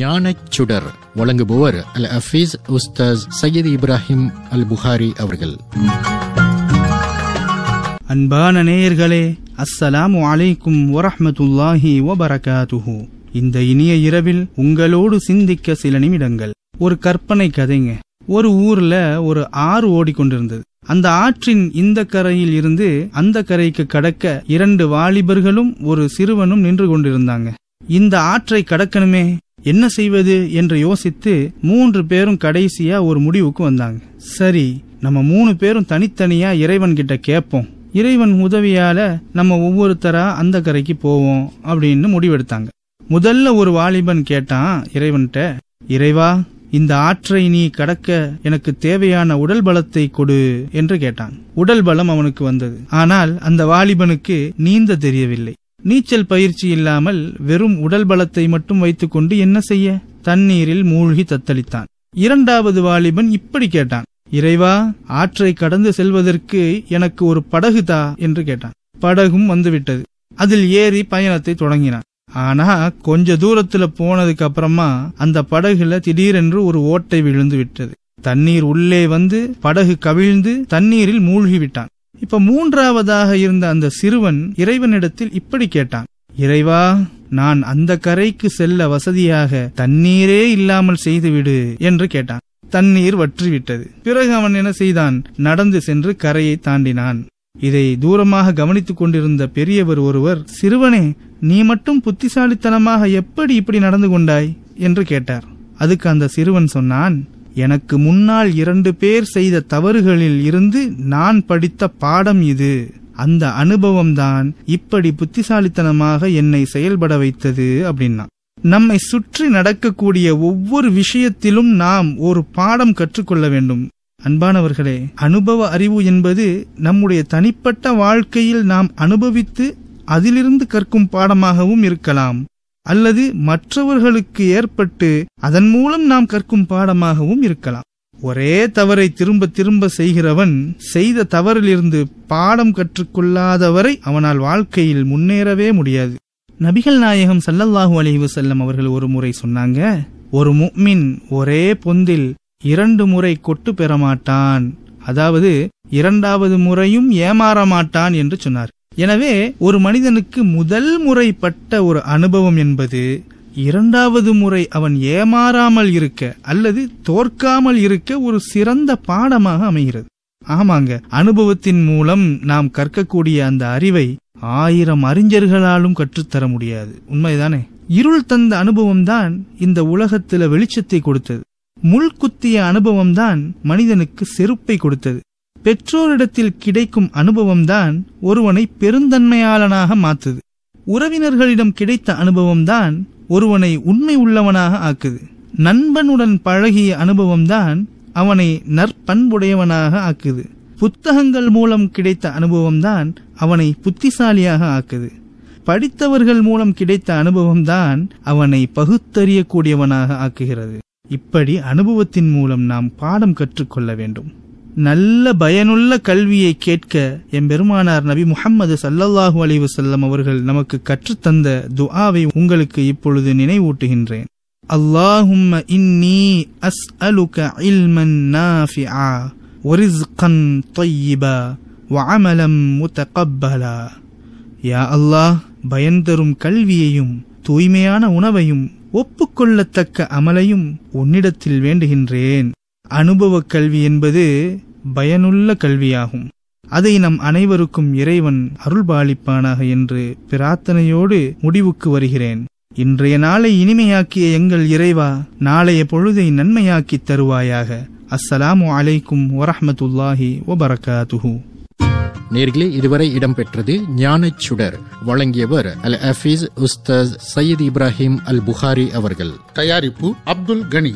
ஞானச்சுடர் வழங்குபவர் அல் அஃபீஸ் உஸ்தாஸ் சையது இப்ராஹிம் அல் புகாரி அவர்கள் அன்பான நேயர்களே அஸ்ஸலாம் அலைக்கும் வரஹமத்துல்லாஹி வபரகாத்துஹு இந்த இனிய இரவில் உங்களோடு சிந்திக்க சில நிமிடங்கள் ஒரு கற்பனை கதைங்க ஒரு ஊர்ல ஒரு ஆறு ஓடிக்கொண்டிருந்தது அந்த ஆற்றின் இந்த கரையில் இருந்து அந்த கரைக்கு கடக்க இரண்டு வாலிபர்களும் ஒரு சிறுவனும் நின்று கொண்டிருந்தாங்க இந்த ஆற்றை கடக்கணுமே என்ன செய்வது என்று யோசித்து மூன்று பேரும் கடைசியா ஒரு முடிவுக்கு வந்தாங்க சரி நம்ம மூணு பேரும் தனித்தனியா இறைவன் கிட்ட கேட்போம் இறைவன் உதவியால நம்ம ஒவ்வொருத்தரா அந்த கரைக்கு போவோம் அப்படின்னு முடிவெடுத்தாங்க முதல்ல ஒரு வாலிபன் கேட்டான் இறைவன்கிட்ட இறைவா இந்த ஆற்றை நீ கடக்க எனக்கு தேவையான உடல் பலத்தை கொடு என்று கேட்டான் உடல் பலம் அவனுக்கு வந்தது ஆனால் அந்த வாலிபனுக்கு நீந்த தெரியவில்லை நீச்சல் பயிற்சி இல்லாமல் வெறும் உடல் பலத்தை மட்டும் வைத்துக்கொண்டு என்ன செய்ய தண்ணீரில் மூழ்கி தத்தளித்தான் இரண்டாவது வாலிபன் இப்படி கேட்டான் இறைவா ஆற்றை கடந்து செல்வதற்கு எனக்கு ஒரு படகு தா என்று கேட்டான் படகும் வந்துவிட்டது அதில் ஏறி பயணத்தை தொடங்கினான் ஆனா கொஞ்ச தூரத்துல போனதுக்கு அப்புறமா அந்த படகுல திடீரென்று ஒரு ஓட்டை விழுந்து விட்டது தண்ணீர் உள்ளே வந்து படகு கவிழ்ந்து தண்ணீரில் மூழ்கிவிட்டான் இப்ப மூன்றாவதாக இருந்த அந்த சிறுவன் இறைவனிடத்தில் இப்படி கேட்டான் இறைவா நான் அந்த கரைக்கு செல்ல வசதியாக தண்ணீரே இல்லாமல் செய்துவிடு என்று கேட்டான் தண்ணீர் வற்றிவிட்டது பிறகு அவன் என்ன செய்தான் நடந்து சென்று கரையை தாண்டினான் இதை தூரமாக கவனித்துக் கொண்டிருந்த பெரியவர் ஒருவர் சிறுவனே நீ மட்டும் புத்திசாலித்தனமாக எப்படி இப்படி நடந்து கொண்டாய் என்று கேட்டார் அதுக்கு அந்த சிறுவன் சொன்னான் எனக்கு முன்னால் இரண்டு பேர் செய்த தவறுகளில் இருந்து நான் படித்த பாடம் இது அந்த அனுபவம்தான் இப்படி புத்திசாலித்தனமாக என்னை செயல்பட வைத்தது அப்படின்னா நம்மை சுற்றி நடக்கக்கூடிய ஒவ்வொரு விஷயத்திலும் நாம் ஒரு பாடம் கற்றுக்கொள்ள வேண்டும் அன்பானவர்களே அனுபவ அறிவு என்பது நம்முடைய தனிப்பட்ட வாழ்க்கையில் நாம் அனுபவித்து அதிலிருந்து கற்கும் பாடமாகவும் இருக்கலாம் அல்லது மற்றவர்களுக்கு ஏற்பட்டு அதன் மூலம் நாம் கற்கும் பாடமாகவும் இருக்கலாம் ஒரே தவறை திரும்ப திரும்ப செய்கிறவன் செய்த தவறிலிருந்து பாடம் கற்றுக்கொள்ளாதவரை அவனால் வாழ்க்கையில் முன்னேறவே முடியாது நபிகள் நாயகம் சல்லல்லாஹு அலஹி வசல்லம் அவர்கள் ஒரு முறை சொன்னாங்க ஒரு முக்மின் ஒரே பொந்தில் இரண்டு முறை கொட்டு பெற மாட்டான் அதாவது இரண்டாவது முறையும் ஏமாறமாட்டான் என்று சொன்னார் எனவே ஒரு மனிதனுக்கு முதல் முறைப்பட்ட ஒரு அனுபவம் என்பது இரண்டாவது முறை அவன் ஏமாறாமல் இருக்க அல்லது தோற்காமல் இருக்க ஒரு சிறந்த பாடமாக அமைகிறது ஆமாங்க அனுபவத்தின் மூலம் நாம் கற்கக்கூடிய அந்த அறிவை ஆயிரம் அறிஞர்களாலும் கற்றுத்தர முடியாது உண்மைதானே இருள் தந்த அனுபவம் தான் இந்த உலகத்துல வெளிச்சத்தை கொடுத்தது முள் குத்திய அனுபவம் தான் மனிதனுக்கு செருப்பை கொடுத்தது பெற்றோரிடத்தில் கிடைக்கும் அனுபவம்தான் ஒருவனை பெருந்தன்மையாளனாக மாத்துது உறவினர்களிடம் கிடைத்த அனுபவம்தான் ஒருவனை உண்மை உள்ளவனாக ஆக்குது நண்பனுடன் பழகிய அனுபவம்தான் அவனை நற்பண்புடையவனாக ஆக்குது புத்தகங்கள் மூலம் கிடைத்த அனுபவம்தான் அவனை புத்திசாலியாக ஆக்குது படித்தவர்கள் மூலம் கிடைத்த அனுபவம்தான் அவனை பகுத்தறியக்கூடியவனாக ஆக்குகிறது இப்படி அனுபவத்தின் மூலம் நாம் பாடம் கற்றுக்கொள்ள வேண்டும் நல்ல பயனுள்ள கல்வியை கேட்க எம்பெருமானார் நபி முகம்மது சல்லல்லாஹு அலைவசல்லம் அவர்கள் நமக்கு கற்றுத்தந்த துஆவை உங்களுக்கு இப்பொழுது நினைவூட்டுகின்றேன் அல்லாஹும் இன்னி அஸ் அலுக யா அல்லாஹ் பயன் தரும் கல்வியையும் தூய்மையான உணவையும் ஒப்புக்கொள்ளத்தக்க அமலையும் உன்னிடத்தில் வேண்டுகின்றேன் அனுபவ கல்வி என்பது பயனுள்ள கல்வியாகும் அதை நம் அனைவருக்கும் இறைவன் அருள்பாலிப்பானாக என்று பிரார்த்தனையோடு முடிவுக்கு வருகிறேன் இன்றைய நாளை இனிமையாக்கிய எங்கள் இறைவா நாளைய பொழுதை நன்மையாக்கி தருவாயாக அஸ்ஸலாமு அலைக்கும் வரஹமத்துல்லாஹி வபரகாத்துஹு நேர்களே இதுவரை இடம்பெற்றது ஞான சுடர் வழங்கியவர் அல் அஃபீஸ் உஸ்தாஸ் சையீத் இப்ராஹிம் அல் புகாரி அவர்கள் தயாரிப்பு அப்துல் கனி